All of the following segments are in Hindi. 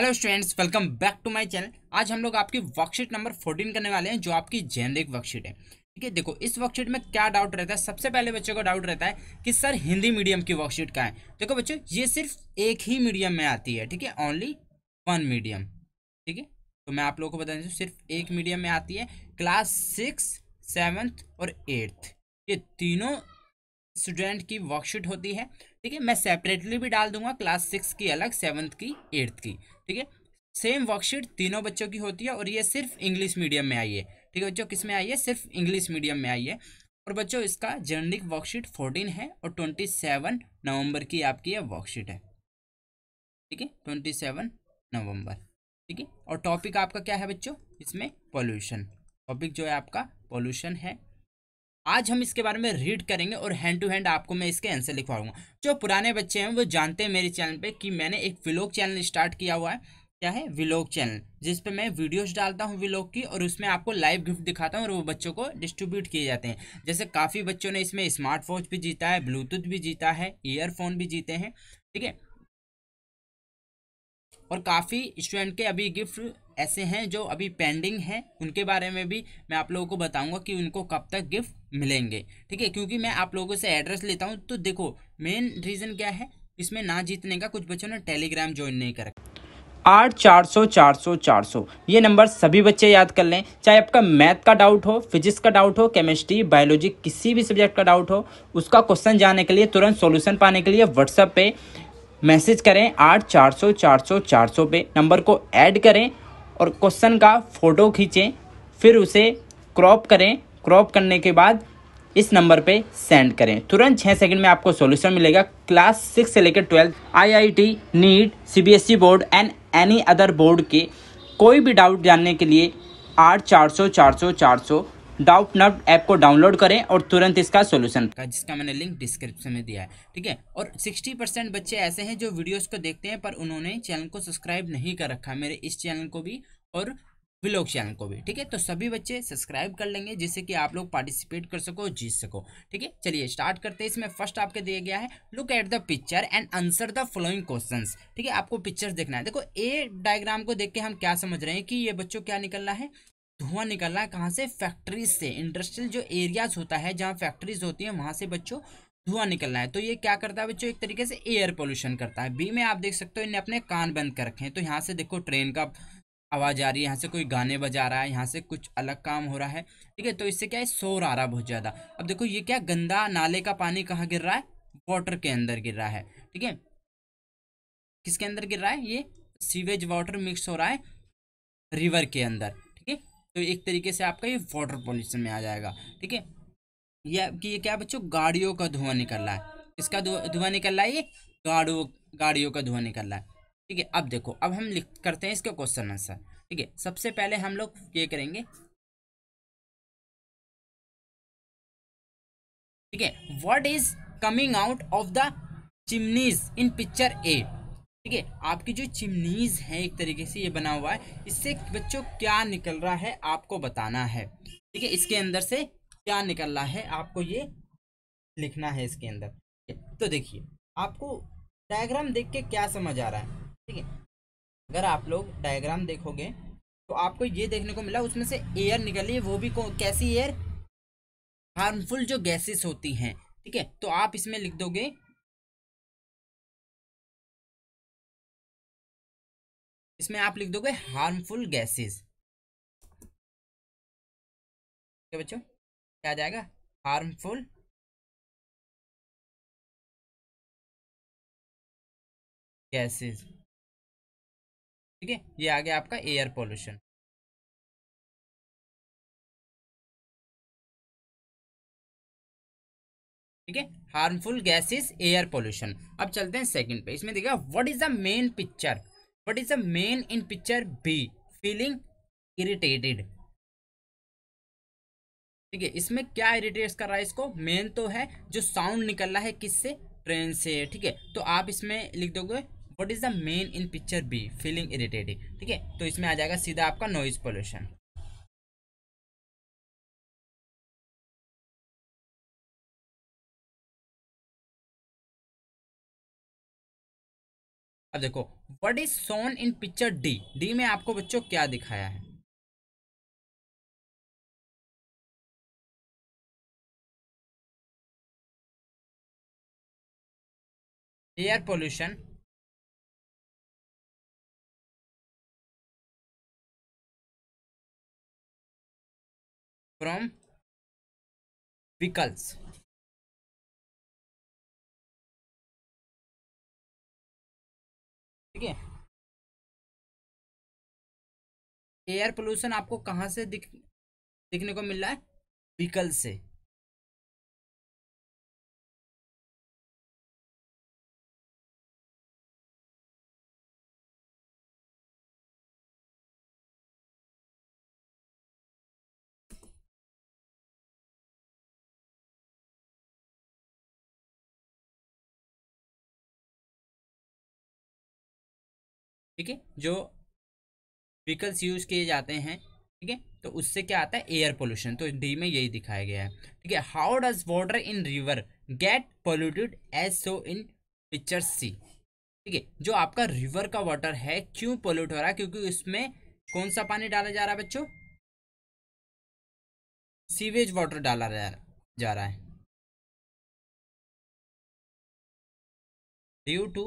hello students welcome back to my channel आज हम लोग आपकी वर्कशीट नंबर 14 करने वाले हैं जो आपकी जेनरिक वर्कशीट है ठीक है देखो इस वर्कशीट में क्या डाउट रहता है सबसे पहले बच्चों का डाउट रहता है कि सर हिंदी मीडियम की वर्कशीट का है देखो बच्चों ये सिर्फ एक ही मीडियम में आती है ठीक है ओनली वन मीडियम ठीक है तो मैं आप लोगों को बता दूँ सिर्फ एक मीडियम में आती है क्लास सिक्स सेवन्थ और एट्थ ये तीनों स्टूडेंट की वर्कशीट होती है ठीक है मैं सेपरेटली भी डाल दूंगा क्लास सिक्स की अलग सेवन्थ की एट्थ की ठीक है सेम वर्कशीट तीनों बच्चों की होती है और ये सिर्फ इंग्लिश मीडियम में आई है ठीक है बच्चों किस में आई है सिर्फ इंग्लिश मीडियम में आई है और बच्चों इसका जर्निक वर्कशीट फोर्टीन है और ट्वेंटी सेवन नवम्बर की आपकी यह वर्कशीट है ठीक है ट्वेंटी सेवन नवम्बर ठीक है और टॉपिक आपका क्या है बच्चों इसमें पॉल्यूशन टॉपिक जो है आपका पॉल्यूशन है आज हम इसके बारे में रीड करेंगे और हैंड टू हैंड आपको मैं इसके आंसर लिखवाऊंगा जो पुराने बच्चे हैं वो जानते हैं मेरे चैनल पे कि मैंने एक विलोक चैनल स्टार्ट किया हुआ है क्या है विलोक चैनल जिस पे मैं वीडियोस डालता हूँ विलोक की और उसमें आपको लाइव गिफ्ट दिखाता हूँ और वो बच्चों को डिस्ट्रीब्यूट किए जाते हैं जैसे काफ़ी बच्चों ने इसमें स्मार्टफोन भी जीता है ब्लूटूथ भी जीता है ईयरफोन भी जीते हैं ठीक है और काफ़ी स्टूडेंट के अभी गिफ्ट ऐसे हैं जो अभी पेंडिंग हैं उनके बारे में भी मैं आप लोगों को बताऊंगा कि उनको कब तक गिफ्ट मिलेंगे ठीक है क्योंकि मैं आप लोगों से एड्रेस लेता हूं तो देखो मेन रीज़न क्या है इसमें ना जीतने का कुछ बच्चों ने टेलीग्राम ज्वाइन नहीं करा आठ चार सौ चार सौ चार सौ ये नंबर सभी बच्चे याद कर लें चाहे आपका मैथ का डाउट हो फिजिक्स का डाउट हो केमिस्ट्री बायोलॉजी किसी भी सब्जेक्ट का डाउट हो उसका क्वेश्चन जाने के लिए तुरंत सॉल्यूशन पाने के लिए व्हाट्सएप पे मैसेज करें आठ चार सौ चार सौ चार सौ पे नंबर को ऐड करें और क्वेश्चन का फ़ोटो खींचें फिर उसे क्रॉप करें क्रॉप करने के बाद इस नंबर पे सेंड करें तुरंत छः सेकंड में आपको सॉल्यूशन मिलेगा क्लास सिक्स से लेकर twelfth IIT, NEET CBSE e board and any other board के कोई भी डाउट जानने के लिए आठ चार सौ चार सौ चार सौ डाउट नाउट ऐप को डाउनलोड करें और तुरंत इसका सोल्यूशन का जिसका मैंने लिंक डिस्क्रिप्शन में दिया है ठीक है और 60 परसेंट बच्चे ऐसे हैं जो वीडियोस को देखते हैं पर उन्होंने चैनल को सब्सक्राइब नहीं कर रखा मेरे इस चैनल को भी और ब्लॉग चैनल को भी ठीक है तो सभी बच्चे सब्सक्राइब कर लेंगे जिससे कि आप लोग पार्टिसिपेट कर सको जीत सको ठीक है चलिए स्टार्ट करते हैं इसमें फर्स्ट आपके दिया गया है look at the picture and answer the following question ठीक है आपको पिक्चर्स देखना है देखो ए डायग्राम को देख के हम क्या समझ रहे हैं कि ये बच्चों क्या निकलना है धुआं निकल रहा है कहाँ से फैक्ट्रीज से इंडस्ट्रियल जो एरियाज होता है जहाँ फैक्ट्रीज होती हैं वहाँ से बच्चों धुआं निकल रहा है तो ये क्या करता है बच्चों एक तरीके से एयर पोल्यूशन करता है बी में आप देख सकते हो इन्हें अपने कान बंद कर रखे हैं तो यहाँ से देखो ट्रेन का आवाज़ आ रही है यहाँ से कोई गाने बजा रहा है यहाँ से कुछ अलग काम हो रहा है ठीक है तो इससे क्या है शोर आ रहा है बहुत ज़्यादा अब देखो ये क्या गंदा नाले का पानी कहाँ गिर रहा है वाटर के अंदर गिर रहा है ठीक है किसके अंदर गिर रहा है ये सीवेज वाटर मिक्स हो रहा है रिवर के अंदर तो एक तरीके से आपका ये वाटर पॉल्यूशन में आ जाएगा ठीक है ये कि ये क्या बच्चों गाड़ियों का धुआं निकल रहा है इसका धुआं निकल रहा है ये गाड़ियों गाड़ियों का धुआं निकल रहा है ठीक है अब देखो अब हम लिख करते हैं इसका क्वेश्चन आंसर ठीक है सबसे पहले हम लोग ये करेंगे ठीक है what is coming out of the chimneys in picture A ठीक है आपकी जो चिमनीज है एक तरीके से ये बना हुआ है इससे बच्चों क्या निकल रहा है आपको बताना है ठीक है इसके अंदर से क्या निकल रहा है आपको ये लिखना है इसके अंदर तो देखिए आपको डायग्राम देख के क्या समझ आ रहा है ठीक है अगर आप लोग डायग्राम देखोगे तो आपको ये देखने को मिला उसमें से एयर निकली वो भी कैसी एयर हार्मफुल जो गैसेस होती हैं ठीक है तो आप इसमें लिख दोगे इसमें आप लिख दोगे हार्मफुल गैसेस क्या बच्चों क्या आ जाएगा हार्मफुल गैसेस ठीक है ये आ गया आपका एयर पोल्यूशन ठीक है हार्मफुल गैसेस एयर पोल्यूशन अब चलते हैं सेकंड पे इसमें देखिए what is the main picture what is the main in picture b feeling irritated ठीक है इसमें क्या इरिटेट कर रहा है इसको मेन तो है जो साउंड निकल रहा है किससे ट्रेन से ठीक है तो आप इसमें लिख दोगे what is the man in picture B feeling irritated ठीक है तो इसमें आ जाएगा सीधा आपका नॉइज पोल्यूशन अब देखो what is shown in picture D D में आपको बच्चों क्या दिखाया है एयर पोल्यूशन फ्रॉम विकल्स ठीक है एयर पोल्यूशन आपको कहाँ से दिख दिखने को मिल रहा है व्हीकल से ठीक है जो व्हीकल्स यूज किए जाते हैं ठीक है तो उससे क्या आता है एयर पोल्यूशन तो डी में यही दिखाया गया है ठीक है how does water in river get polluted as shown in picture C ठीक है जो आपका रिवर का वाटर है क्यों पोल्यूट हो रहा है क्योंकि उसमें कौन सा पानी डाला जा रहा है बच्चों सीवेज वाटर डाला जा रहा है ड्यू टू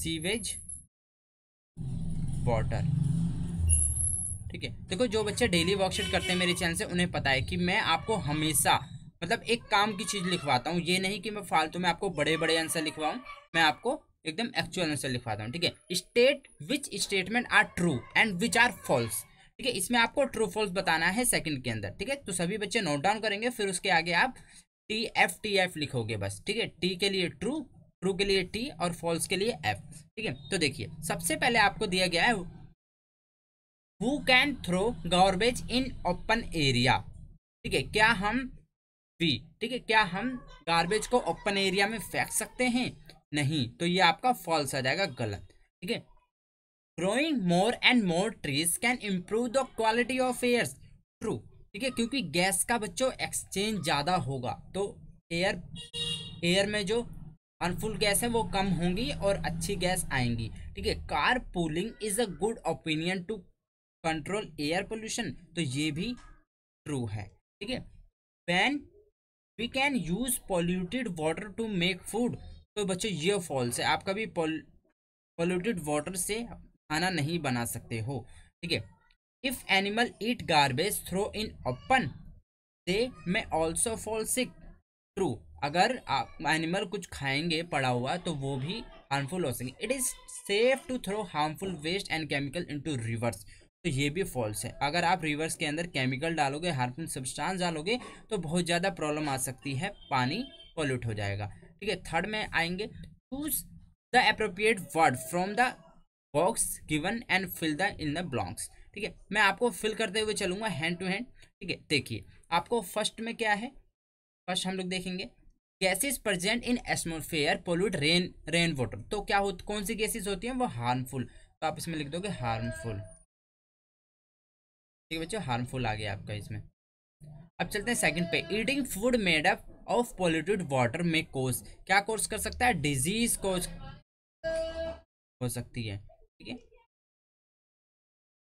सीवेज वाटर ठीक है देखो जो बच्चे डेली वर्कशीट करते हैं मेरे चैनल से उन्हें पता है कि मैं आपको हमेशा मतलब एक काम की चीज़ लिखवाता हूँ ये नहीं कि मैं फालतू में आपको बड़े बड़े आंसर लिखवाऊँ मैं आपको एकदम एक्चुअल आंसर लिखवाता हूँ ठीक है state which statement are true and which are false ठीक है इसमें आपको ट्रू फॉल्स बताना है सेकंड के अंदर ठीक है तो सभी बच्चे नोट डाउन करेंगे फिर उसके आगे आप टी एफ टी एफ लिखोगे बस ठीक है टी के लिए ट्रू ट्रू के लिए टी और फॉल्स के लिए एफ ठीक है तो देखिए सबसे पहले आपको दिया गया है who can throw garbage in open area ठीक है क्या हम बी ठीक है क्या हम गार्बेज को ओपन एरिया में फेंक सकते हैं नहीं तो ये आपका फॉल्स आ जाएगा गलत ठीक है growing more and more trees can improve the quality of air true ठीक है क्योंकि गैस का बच्चों एक्सचेंज ज़्यादा होगा तो एयर एयर में जो अनफुल गैस है वो कम होंगी और अच्छी गैस आएंगी ठीक है car pooling is a good opinion to control air pollution तो ये भी ट्रू है ठीक है when we can use polluted water to make food तो बच्चों ये फॉल्स है आप कभी पॉल्यूटेड वाटर से खाना नहीं बना सकते हो ठीक है if animal eat garbage throw in open they may also fall sick true अगर आप एनिमल कुछ खाएंगे पड़ा हुआ तो वो भी हार्मफुल हो सकेंगे it is safe to throw harmful waste and chemical into rivers तो ये भी फॉल्स है अगर आप रिवर्स के अंदर केमिकल डालोगे हार्मफुल सब्सटेंस डालोगे तो बहुत ज़्यादा प्रॉब्लम आ सकती है पानी पोल्यूट हो जाएगा ठीक है थर्ड में आएंगे choose the appropriate word from the box given and fill the in the blocks ठीक है मैं आपको फिल करते हुए चलूँगा हैंड टू हैंड ठीक है देखिए आपको फर्स्ट में क्या है फर्स्ट हम लोग देखेंगे gases present in atmosphere pollute rain rain water तो क्या हो कौन सी गैसेज होती हैं वो हार्मफुल तो आप इसमें लिख दोगे हार्मफुल ठीक है बच्चों हार्मफुल आ गया आपका इसमें अब चलते हैं सेकंड पे eating food made up of polluted water में कोज क्या कोर्स कर सकता है डिजीज कोज हो सकती है ठीक है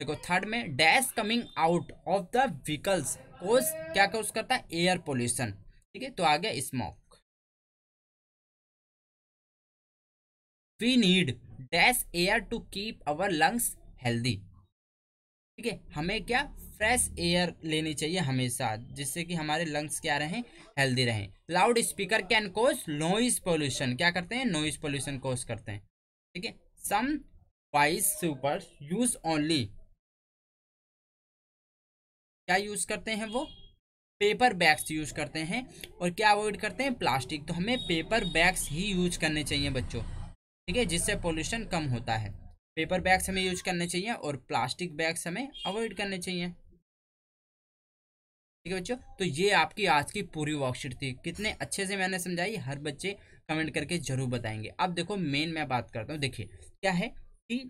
देखो थर्ड में dash coming out of the vehicles cause क्या कोर्स करता है एयर पोल्यूशन ठीक है तो आ गया smoke we need dash air to keep our lungs healthy ठीक है हमें क्या फ्रेश एयर लेनी चाहिए हमेशा जिससे कि हमारे लंग्स क्या रहें हेल्दी रहें loud speaker can cause noise pollution क्या करते हैं नॉइज पोल्यूशन कोज करते हैं ठीक है some wise super use only क्या यूज करते हैं वो पेपर बैग्स यूज करते हैं और क्या अवॉइड करते हैं प्लास्टिक तो हमें पेपर बैग्स ही यूज करने चाहिए बच्चों ठीक है जिससे पोल्यूशन कम होता है पेपर बैग्स हमें यूज करने चाहिए और प्लास्टिक बैग्स हमें अवॉइड करने चाहिए ठीक है बच्चों तो ये आपकी आज की पूरी वर्कशीट थी कितने अच्छे से मैंने समझाई हर बच्चे कमेंट करके जरूर बताएंगे अब देखो मेन मैं बात करता हूँ देखिए क्या है कि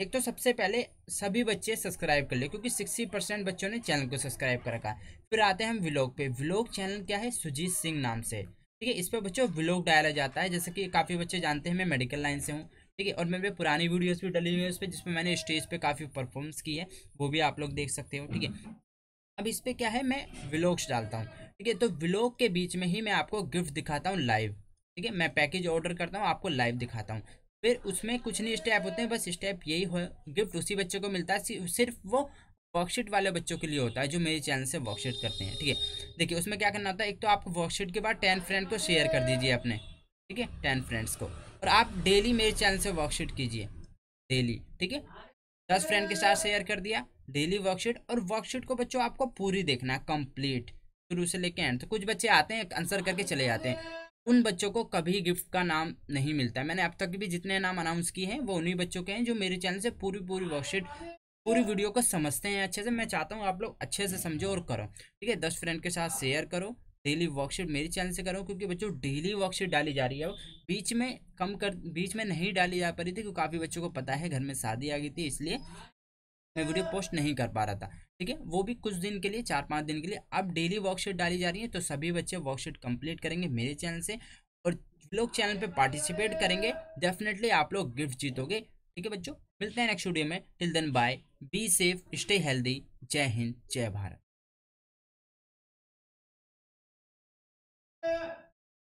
एक तो सबसे पहले सभी बच्चे सब्सक्राइब कर ले क्योंकि सिक्सटी परसेंट बच्चों ने चैनल को सब्सक्राइब कर रखा है फिर आते हैं हम व्लॉग पे व्लॉग चैनल क्या है सुजीत सिंह नाम से ठीक है इस पर बच्चों व्लॉग डाला जाता है जैसे कि काफ़ी बच्चे जानते हैं मैं मेडिकल लाइन से हूँ ठीक है और मेरे पुरानी वीडियोस भी डली हुई है उस पर जिसमें मैंने स्टेज पे काफ़ी परफॉर्मेंस की है वो भी आप लोग देख सकते हो ठीक है अब इस पर क्या है मैं व्लॉग्स डालता हूँ ठीक है तो व्लॉग के बीच में ही मैं आपको गिफ्ट दिखाता हूँ लाइव ठीक है मैं पैकेज ऑर्डर करता हूँ आपको लाइव दिखाता हूँ फिर उसमें कुछ नहीं स्टेप होते हैं बस स्टेप यही हो गिफ्ट उसी बच्चे को मिलता है सिर्फ वो वर्कशीट वाले बच्चों के लिए होता है जो मेरे चैनल से वर्कशीट करते हैं ठीक है देखिए उसमें क्या करना होता है एक तो आप वर्कशीट के बाद टेन फ्रेंड को शेयर कर दीजिए अपने ठीक है टेन फ्रेंड्स को और आप डेली मेरे चैनल से वर्कशीट कीजिए डेली ठीक है दस फ्रेंड के साथ शेयर कर दिया डेली वर्कशीट और वर्कशीट को बच्चों आपको पूरी देखना है कम्प्लीट शुरू से लेके एंड तो कुछ बच्चे आते हैं आंसर करके चले जाते हैं उन बच्चों को कभी गिफ्ट का नाम नहीं मिलता है मैंने अब तक भी जितने नाम अनाउंस किए हैं वो उन्हीं बच्चों के हैं जो मेरे चैनल से पूरी पूरी वर्कशीट पूरी वीडियो को समझते हैं अच्छे से मैं चाहता हूँ आप लोग अच्छे से समझो और करो ठीक है दस फ्रेंड के साथ शेयर करो डेली वर्कशीट मेरे चैनल से करो क्योंकि बच्चों डेली वर्कशीट डाली जा रही है बीच में कम कर बीच में नहीं डाली जा पा रही थी क्योंकि काफ़ी बच्चों को पता है घर में शादी आ गई थी इसलिए मैं वीडियो पोस्ट नहीं कर पा रहा था ठीक है वो भी कुछ दिन के लिए चार पाँच दिन के लिए अब डेली वर्कशीट डाली जा रही है तो सभी बच्चे वर्कशीट कम्प्लीट करेंगे मेरे चैनल से और लोग चैनल पर पार्टिसिपेट करेंगे डेफिनेटली आप लोग गिफ्ट जीतोगे ठीक है बच्चों मिलते हैं नेक्स्ट वीडियो में till then bye be safe stay healthy जय हिंद जय भारत